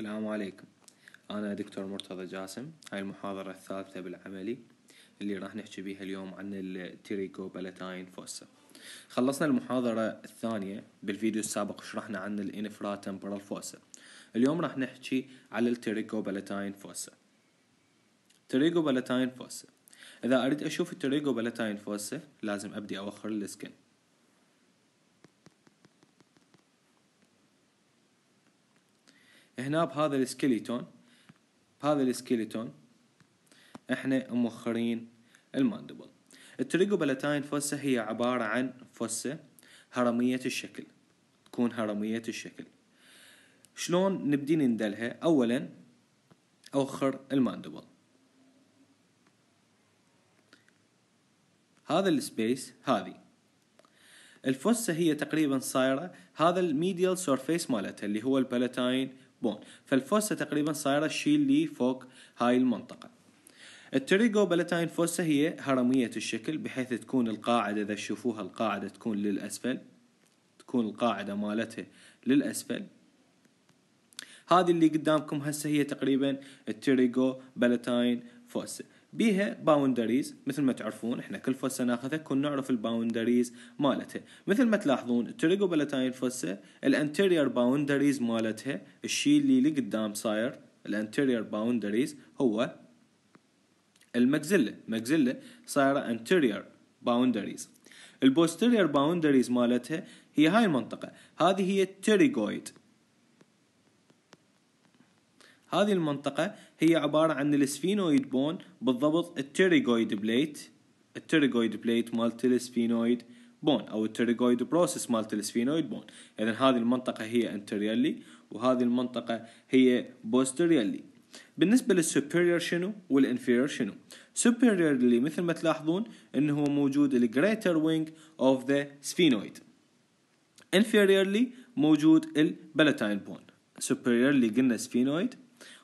السلام عليكم أنا دكتور مرتضى جاسم هاي المحاضرة الثالثة بالعملي اللي راح نحكي بيها اليوم عن التريكوبالاتاين فوسا خلصنا المحاضرة الثانية بالفيديو السابق شرحنا عن الانفرا تمبرال فوسا اليوم راح نحكي على التريكوبالاتاين فوسا تريكوبالاتاين فوسا إذا أريد أشوف التريكوبالاتاين فوسا لازم أبدي أوخر السكن هنا بهذا السكيليتون بهذا السكيليتون احنا موخرين الماندبل التريجو بلاتاين فوسة هي عبارة عن فوسة هرمية الشكل تكون هرمية الشكل شلون نبدي ندلها اولا اوخر الماندبل هذا السبيس هذه الفوسة هي تقريبا صايرة هذا الميديال سورفيس مالتها اللي هو البلاتاين بون فالفوسة تقريبا صايرة الشيء اللي فوق هاي المنطقة التريجو بلاتاين فوسة هي هرمية الشكل بحيث تكون القاعدة إذا تشوفوها القاعدة تكون للأسفل تكون القاعدة مالتها للأسفل هذه اللي قدامكم هسه هي تقريبا التريجو بلاتاين فوسة بيها باوندريز مثل ما تعرفون احنا كل فوسه ناخذها كن نعرف الباوندريز مالتها مثل ما تلاحظون بلاتاين فوسه الانتيريور باوندريز مالتها الشيء اللي لقدام صاير الانتيريور باوندريز هو المكزلة مكزلة صايرة anterior boundaries البوستيريور باوندريز مالتها هي هاي المنطقة هذه هي التريجويد هذه المنطقة هي عبارة عن الاسفينويد بون بالضبط التيريغويد بليت التيريغويد بليت مالت السفينويد بون او التيريغويد بروسس مالت السفينويد بون اذا هذه المنطقة هي انتريالي وهذه المنطقة هي بوستريالي بالنسبة للسوبيريور شنو والانفيرير شنو سوبيريور اللي مثل ما تلاحظون انه هو موجود الجريتر وينج اوف ذا سفينويد inferiorly موجود البلاتاين بون superiorly قلنا سفينويد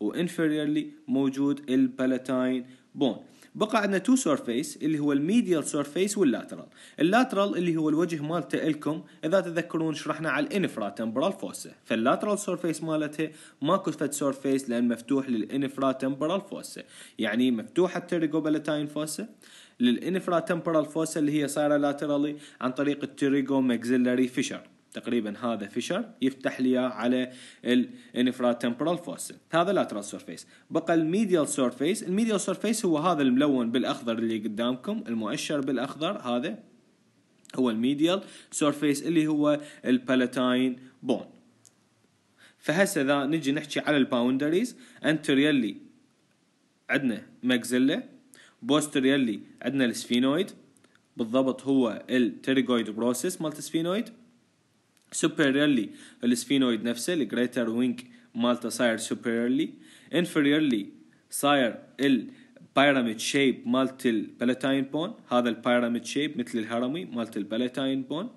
وانفيريرلي موجود البالاتاين بون بقى عندنا تو سيرفيس اللي هو الميديال سيرفيس واللاترال اللاترال اللي هو الوجه مالته الكم اذا تذكرون شرحنا على الانفرا تمبرال فوسا فاللاترال سيرفيس مالته ماكو فد سيرفيس لان مفتوح للانفرا تمبرال فوسا يعني مفتوح مفتوحه التريجوبالاتاين فوسا للانفرا تمبرال فوسا اللي هي صايره لاترالي عن طريق التريجو ماكسيلاري فيشر تقريبا هذا فيشر يفتح لي على الانفرا تمبرال فوسل هذا لاترال سيرفيس بقى الميديال سيرفيس الميديال سيرفيس هو هذا الملون بالاخضر اللي قدامكم المؤشر بالاخضر هذا هو الميديال سيرفيس اللي هو البالاتاين بون فهسه اذا نجي نحكي على الباوندريز انتريالي عندنا ماكزيلا بوستريالي عندنا السفينويد بالضبط هو التيريجويد بروسيس مالت السفينويد superiorly السفينويد نفسه الجريتر وينج مالتا صاير superiorly inferiorly صاير البيراميد شيب مالت البلاتاين بون هذا البيراميد شيب مثل الهرمي مالت البلاتاين بون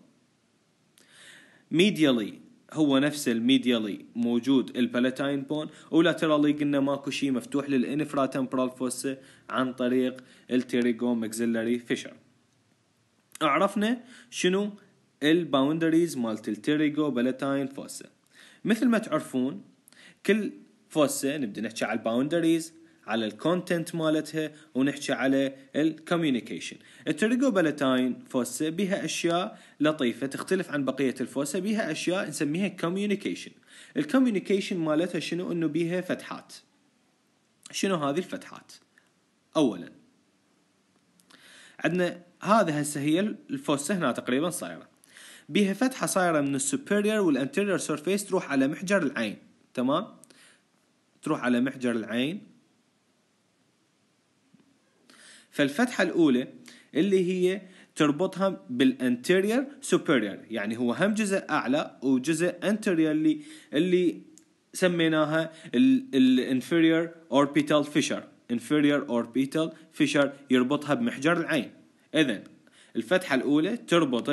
medially هو نفس الميديالي موجود البلاتاين بون ولاترالي قلنا ماكو شيء مفتوح للانفرا تمبرال fossa عن طريق التيريجو مكزلري فيشر عرفنا شنو الباوندريز مال التيريجو بلاتاين فوسا مثل ما تعرفون كل فوسا نبدا نحكي على الباوندريز على الكونتنت مالتها ونحكي على الكوميونيكيشن التريجو بلاتاين فوسا بها اشياء لطيفه تختلف عن بقيه الفوسا بها اشياء نسميها كوميونيكيشن الكوميونيكيشن مالتها شنو انه بها فتحات شنو هذه الفتحات اولا عندنا هذا هسه هي الفوسه هنا تقريبا صايره بيها فتحه صايره من السوبيريور والانتيريور سيرفيس تروح على محجر العين تمام تروح على محجر العين فالفتحه الاولى اللي هي تربطها بالانتيريور سوبيريور يعني هو هم جزء اعلى وجزء انتيريور اللي اللي سميناها الانفيريور اوربيتال فيشر inferior orbital fissure يربطها بمحجر العين اذا الفتحة الأولى تربط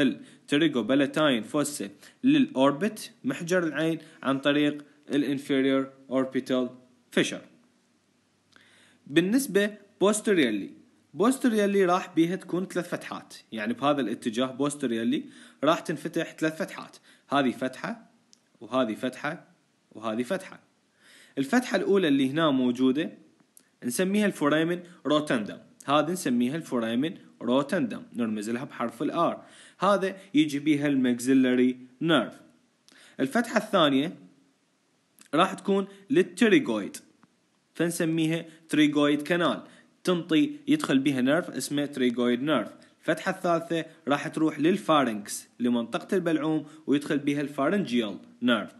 تريجو بلاتاين فوسي للأوربت محجر العين عن طريق الانفيريور اوربيتال فيشر بالنسبة بوستريالي بوستريالي راح بيها تكون ثلاث فتحات يعني بهذا الاتجاه بوستريالي راح تنفتح ثلاث فتحات هذه فتحة وهذه فتحة وهذه فتحة الفتحة الأولى اللي هنا موجودة نسميها الفوريمن روتندم هذه نسميها الفوريمن روتندم نرمز لها بحرف الار هذا يجي بيها المكزلري نيرف الفتحة الثانية راح تكون للتريغويد فنسميها تريغويد كانال تنطي يدخل بها نيرف اسمه تريغويد نيرف الفتحة الثالثة راح تروح للفارنكس لمنطقة البلعوم ويدخل بها الفارنجيال نيرف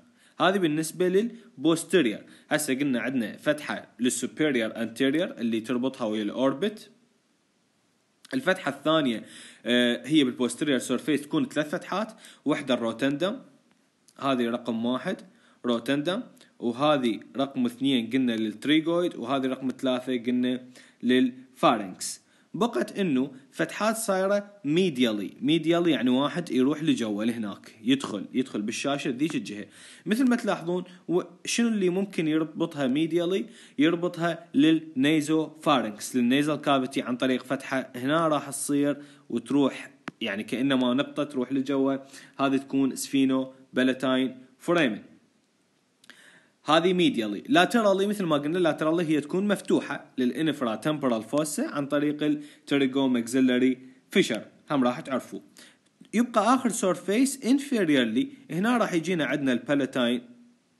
هذه بالنسبه للبوستيرير هسه قلنا عندنا فتحه للسوبيريور انتيريور اللي تربطها ويا الاوربت الفتحه الثانيه آه، هي بالبوستيرير سيرفيس تكون ثلاث فتحات واحده الروتندم هذه رقم واحد روتندم وهذه رقم اثنين قلنا للتريجويد وهذه رقم ثلاثة قلنا للفارنكس بقت انه فتحات صايره ميديالي ميديالي يعني واحد يروح لجوا لهناك يدخل يدخل بالشاشه ذيك الجهه مثل ما تلاحظون شنو اللي ممكن يربطها ميديالي يربطها للنيزو فارنكس للنيزل كافيتي عن طريق فتحه هنا راح تصير وتروح يعني كانما نقطه تروح لجوا هذه تكون سفينو بلاتاين فريمن هذه ميديالي لاترالي مثل ما قلنا لاترالي هي تكون مفتوحه للانفرا تمبرال فوسة عن طريق التريجو ماكسيلري فيشر هم راح تعرفوه يبقى اخر سورفيس انفيريرلي هنا راح يجينا عندنا البالتاين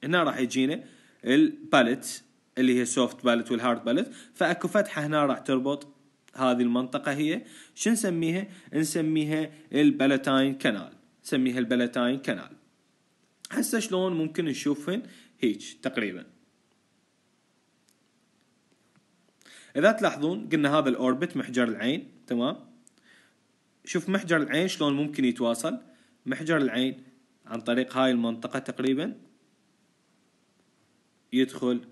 هنا راح يجينا البالت اللي هي سوفت بالت والهارد بالت فاكو فتحه هنا راح تربط هذه المنطقه هي شو نسميها نسميها البالتاين كانال نسميها البالتاين كانال هسه شلون ممكن نشوفهن هيك تقريبا اذا تلاحظون قلنا هذا الاوربت محجر العين تمام شوف محجر العين شلون ممكن يتواصل محجر العين عن طريق هاي المنطقة تقريبا يدخل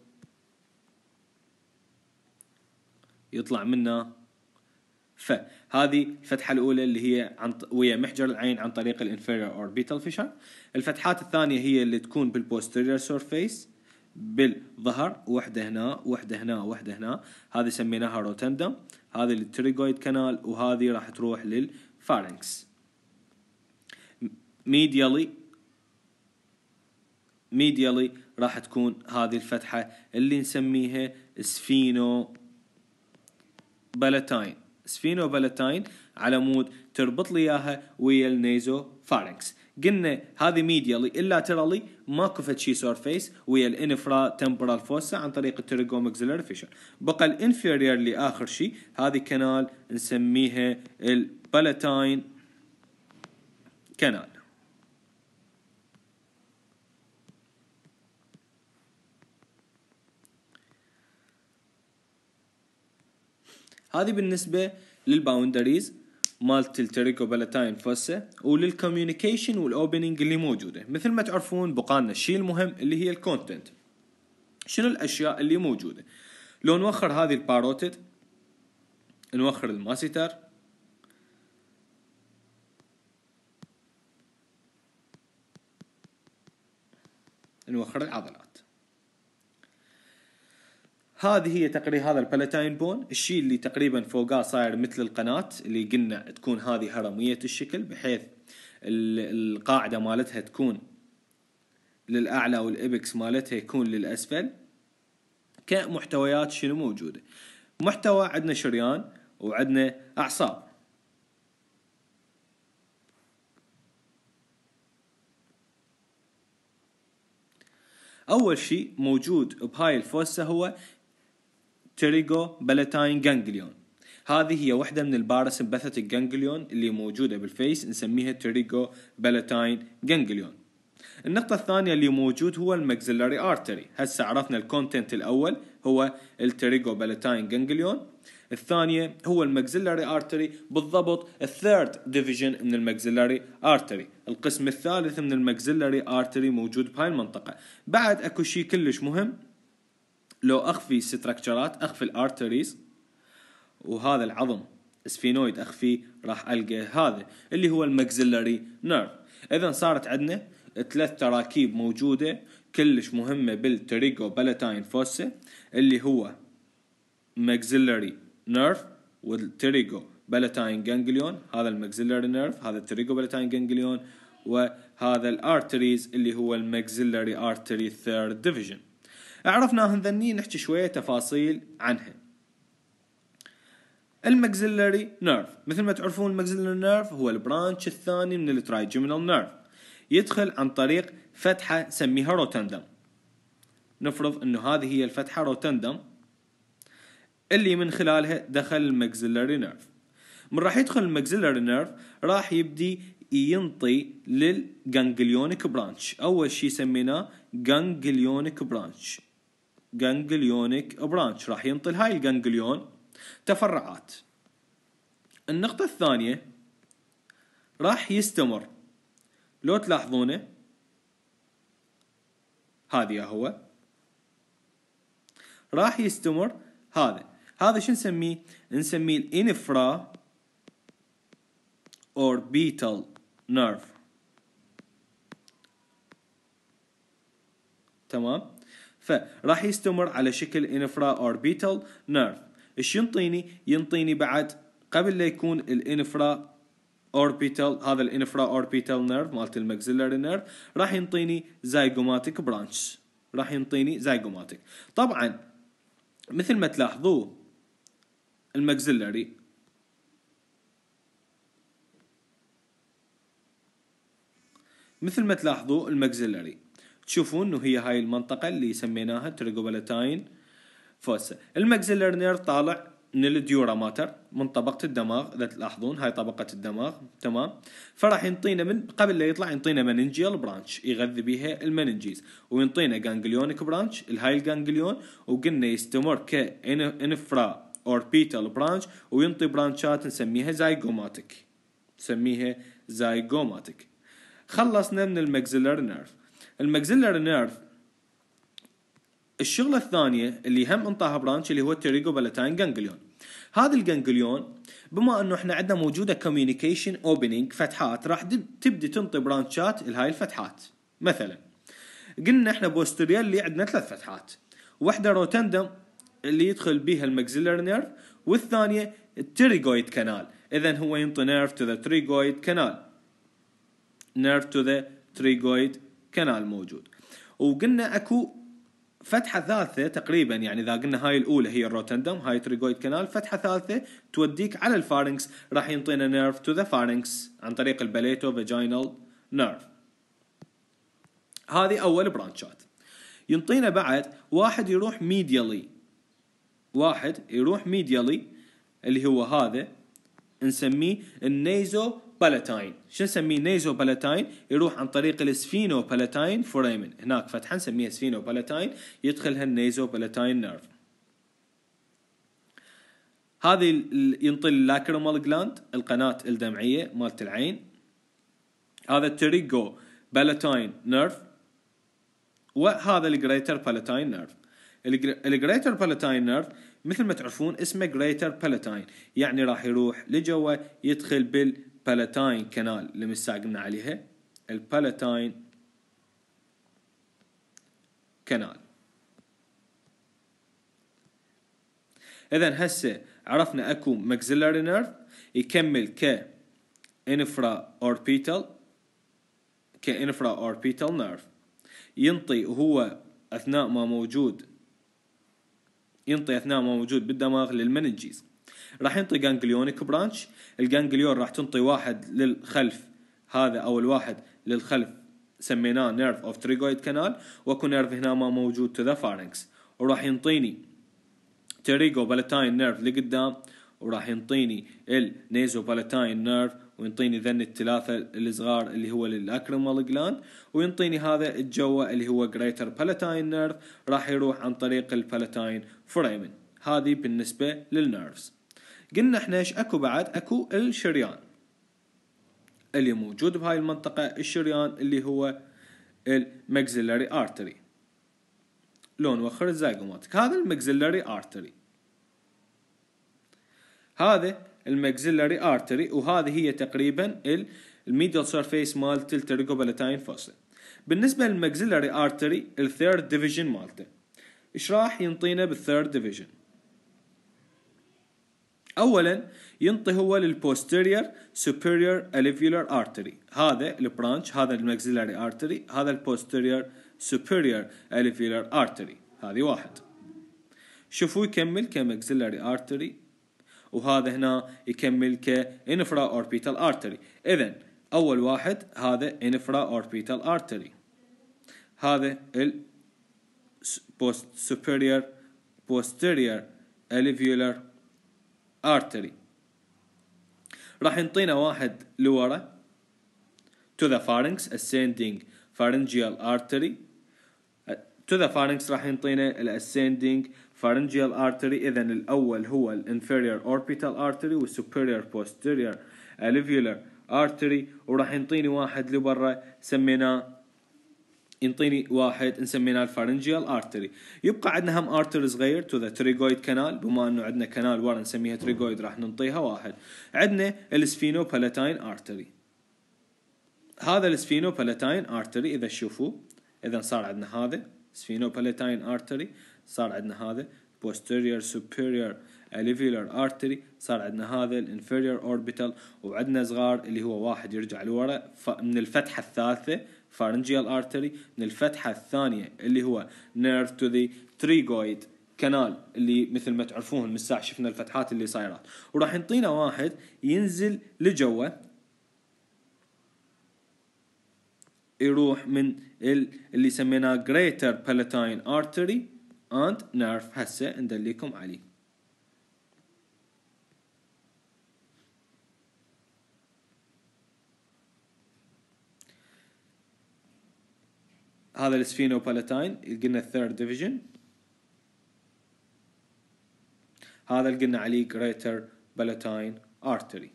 يطلع منه فهذه الفتحه الاولى اللي هي عن ويا محجر العين عن طريق الانفيرير اوربيتال فيشر الفتحات الثانيه هي اللي تكون بالبوستيرير سيرفيس بالظهر وحده هنا وحده هنا وحده هنا هذه سميناها روتندم هذه التريجويد كانال وهذه راح تروح للفارنكس ميديالي ميديالي راح تكون هذه الفتحه اللي نسميها سفينو بلاتاين سفينو فالتاين على مود تربط لي اياها ويا النيزو فارنكس قلنا هذه ميديا الا لي ماكو فد شي سورفيس ويا الانفرا تمبرال فوسا عن طريق التريجو اكزيلر فيشر بقى الانفيرير لاخر شي هذه كنال نسميها البالاتاين كنال هذه بالنسبه للباوندريز مالت تلتريكو بلاتاين فوسا وللكوميونيكيشن والاوبننج اللي موجوده مثل ما تعرفون بقالنا الشيء المهم اللي هي الكونتنت شنو الاشياء اللي موجوده لو نوخر هذه الباروتد نوخر الماسيتر نوخر العضلات هذه هي تقريبا هذا البلاتاين بون الشيء اللي تقريبا فوقاه صاير مثل القناة اللي قلنا تكون هذه هرمية الشكل بحيث القاعدة مالتها تكون للأعلى والإبكس مالتها يكون للأسفل كمحتويات شنو موجودة محتوى عندنا شريان وعندنا أعصاب أول شيء موجود بهاي الفوسة هو تريغو بلاتاين جانجليون هذه هي واحدة من الباراسمباثيك جانجليون اللي موجودة بالفيس نسميها تريغو بلاتاين جانجليون النقطة الثانية اللي موجود هو المكسلري ارتري هسه عرفنا الكونتنت الأول هو التريغو بلاتاين جانجليون الثانية هو المكسلري ارتري بالضبط الثيرد ديفيجن من المكسلري ارتري القسم الثالث من المكسلري ارتري موجود بهاي المنطقة بعد اكو شيء كلش مهم لو اخفي ستراكشرات اخفي الارتريز وهذا العظم سفينويد اخفي راح القى هذا اللي هو المكزلري نيرف اذا صارت عندنا ثلاث تراكيب موجوده كلش مهمه بالتريجو بالاتاين فوسا اللي هو مكزلري نيرف والتريجو بالاتاين جانجليون هذا المكزلري نيرف هذا التريجو بالاتاين جانجليون وهذا الارتريز اللي هو المكزلري ارتري ثيرد ديفيجن عرفنا هنذني نحكي شوية تفاصيل عنها المكسلري نيرف مثل ما تعرفون المكسلري نيرف هو البرانش الثاني من الترايجيمينال نيرف يدخل عن طريق فتحة سميها روتندم نفرض انه هذه هي الفتحة روتندم اللي من خلالها دخل المكسلري نيرف من راح يدخل المكسلري نيرف راح يبدي ينطي للجانجليونيك برانش اول شيء سميناه جانجليونيك برانش جانجليونيك برانش راح ينطل هاي الجانجليون تفرعات النقطة الثانية راح يستمر لو تلاحظونه هذا هو راح يستمر هذا هذا شو نسميه نسميه الانفرا اور orbital نيرف تمام فراح يستمر على شكل انفرا اوربيتال نيرف ايش ينطيني ينطيني بعد قبل لا يكون الانفرا اوربيتال هذا الانفرا اوربيتال نيرف مالت الماكسيلاري نيرف راح ينطيني زايجوماتيك برانش راح ينطيني زايجوماتيك طبعا مثل ما تلاحظوا الماكسيلاري مثل ما تلاحظوا الماكسيلاري تشوفون انه هي هاي المنطقه اللي سميناها تريجوبالاتاين فوسا المكزيلر نير طالع من الديورا ماتر من طبقه الدماغ اذا تلاحظون هاي طبقه الدماغ تمام فراح ينطينا من قبل لا يطلع ينطينا مننجيال برانش يغذي بها المننجيز وينطينا جانجليونيك برانش الهاي الجانجليون وقلنا يستمر كانفرا بيتال برانش وينطي برانشات نسميها زايجوماتيك نسميها زايجوماتيك خلصنا من المكزيلر نيرف الماكسيلاري نيرف الشغله الثانيه اللي هم انطاها برانش اللي هو التريجوبالاتاين جانجليون هذا الجانجليون بما انه احنا عندنا موجوده كوميونيكيشن اوبننج فتحات راح تبدي تنطي برانشات لهاي الفتحات مثلا قلنا احنا بوستريال اللي عندنا ثلاث فتحات واحده روتندم اللي يدخل بها الماكسيلر نيرف والثانيه التريجويد كانال اذا هو ينطي نيرف تو ذا تريجويد كانال نيرف تو ذا تريجويد كنال موجود وقلنا اكو فتحة ثالثة تقريبا يعني اذا قلنا هاي الاولى هي الروتندم هاي تريجويد كنال فتحة ثالثة توديك على الفارنكس راح ينطينا نيرف تو ذا فارنكس عن طريق الباليتو فاجينال نيرف هذه اول برانشات ينطينا بعد واحد يروح ميديالي واحد يروح ميديالي اللي هو هذا نسميه النيزو بالاتاين شو نسميه نيزو بالاتاين يروح عن طريق السفينو بالاتاين فوريمن هناك فتحه نسميها سفينو بالاتاين يدخلها النيزو بالاتاين نيرف هذه ينطي اللاكرمال جلاند القناه الدمعيه مالت العين هذا التريجو بالاتاين نيرف وهذا الجريتر بالاتاين نيرف الجريتر بالاتاين نيرف مثل ما تعرفون اسمه جريتر بالاتاين يعني راح يروح لجوه يدخل بالبالاتاين كنال اللي مستعقلنا عليها البالاتاين كنال اذا هسه عرفنا اكو ماكسيلاري نيرف يكمل ك انفرا اوربيتال كانفرا اوربيتال نيرف ينطي وهو اثناء ما موجود ينطي اثناء ما موجود بالدماغ للمنجيز راح ينطي جانجليونيك برانش الجانجليون راح تنطي واحد للخلف هذا او الواحد للخلف سميناه نيرف اوف تريجويد كانال واكو نيرف هنا ما موجود تو ذا فارنكس وراح ينطيني تريجو بالاتاين نيرف لقدام وراح ينطيني النيزو بالاتاين نيرف وينطيني ذن الثلاثة الصغار اللي هو للأكرمال جلاند وينطيني هذا الجوة اللي هو Greater Palatine Nerve راح يروح عن طريق البالاتاين فريمن هذه بالنسبة للنيرفز قلنا احنا ايش اكو بعد اكو الشريان اللي موجود بهاي المنطقة الشريان اللي هو المكسلري ارتري لون وخر الزايجوماتيك هذا المكسلري ارتري هذا الماكسيلاري ارتري وهذه هي تقريبا الميدل سيرفيس مال مالت التريجوبالاتاين فاصل بالنسبه للماكسيلاري ارتري الثيرد ديفيجن مالته ايش راح ينطينا بالثيرد ديفيجن اولا ينطي هو للبوستيرير سوبيريور اليفيولار ارتري هذا البرانش هذا الماكسيلاري ارتري هذا البوستيرير سوبيريور اليفيولار ارتري هذه واحد شوفوا يكمل كماكسيلاري ارتري وهذا هنا يكمل كانفرا اوربيتال ارتري اذا اول واحد هذا انفرا اوربيتال ارتري هذا ال post superior posterior alveolar artery راح ينطينا واحد لورا to the pharynx ascending pharyngeal artery to the pharynx راح ينطينا الاسcending pharyngeal artery اذا الاول هو الانفيرير اوربيتال ارتري والسوبيرير بوستيرير الفيولر ارتري وراح ينطيني واحد لبرا سميناه ينطيني واحد نسميناه الفارنجيال ارتري يبقى عندنا هم ارتر صغير تو ذا تريجويد كانال بما انه عندنا كانال ورا نسميها تريجويد راح ننطيها واحد عندنا السفينو بالاتاين ارتري هذا السفينو بالاتاين ارتري اذا شوفوا اذا صار عندنا هذا سفينو بالاتاين ارتري صار عندنا هذا posterior superior alveolar artery صار عندنا هذا inferior orbital وعندنا صغار اللي هو واحد يرجع لورا من الفتحه الثالثه pharyngeal artery من الفتحه الثانيه اللي هو nerve to the trigoid كنال اللي مثل ما تعرفون من الساعه شفنا الفتحات اللي صايرات وراح ينطينا واحد ينزل لجوا يروح من اللي سميناه greater palatine artery and nerve هسه ندليكم عليه هذا السفينو بالاتين قلنا الثيرد ديفيجن هذا قلنا عليه جريتر palatine ارتري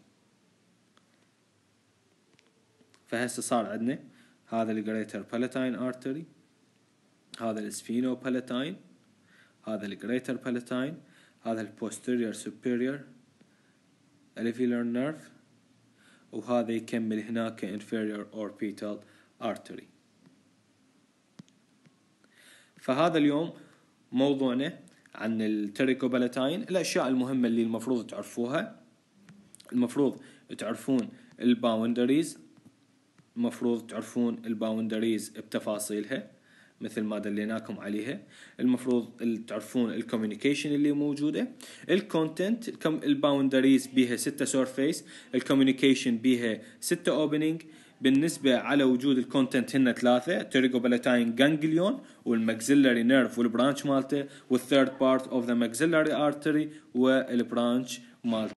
فهسه صار عندنا هذا الجريتر بالاتين ارتري هذا السفينو بالاتين هذا الجريتر بالاتاين هذا Posterior Superior الفيلر نيرف وهذا يكمل هناك inferior orbital artery فهذا اليوم موضوعنا عن التريكوبالاتاين الأشياء المهمة اللي المفروض تعرفوها المفروض تعرفون الباوندريز المفروض تعرفون الباوندريز بتفاصيلها مثل ما دليناكم عليها المفروض تعرفون الكوميونيكيشن اللي موجوده الكونتنت الباوندريز بيها ستة سورفيس الكوميونيكيشن بيها ستة اوبننج بالنسبة على وجود الكونتنت هنا ثلاثة بلاتاين جانجليون والماكسيلاري نيرف والبرانش مالته والثيرد بارت اوف ذا ماكسيلاري ارتري والبرانش مالته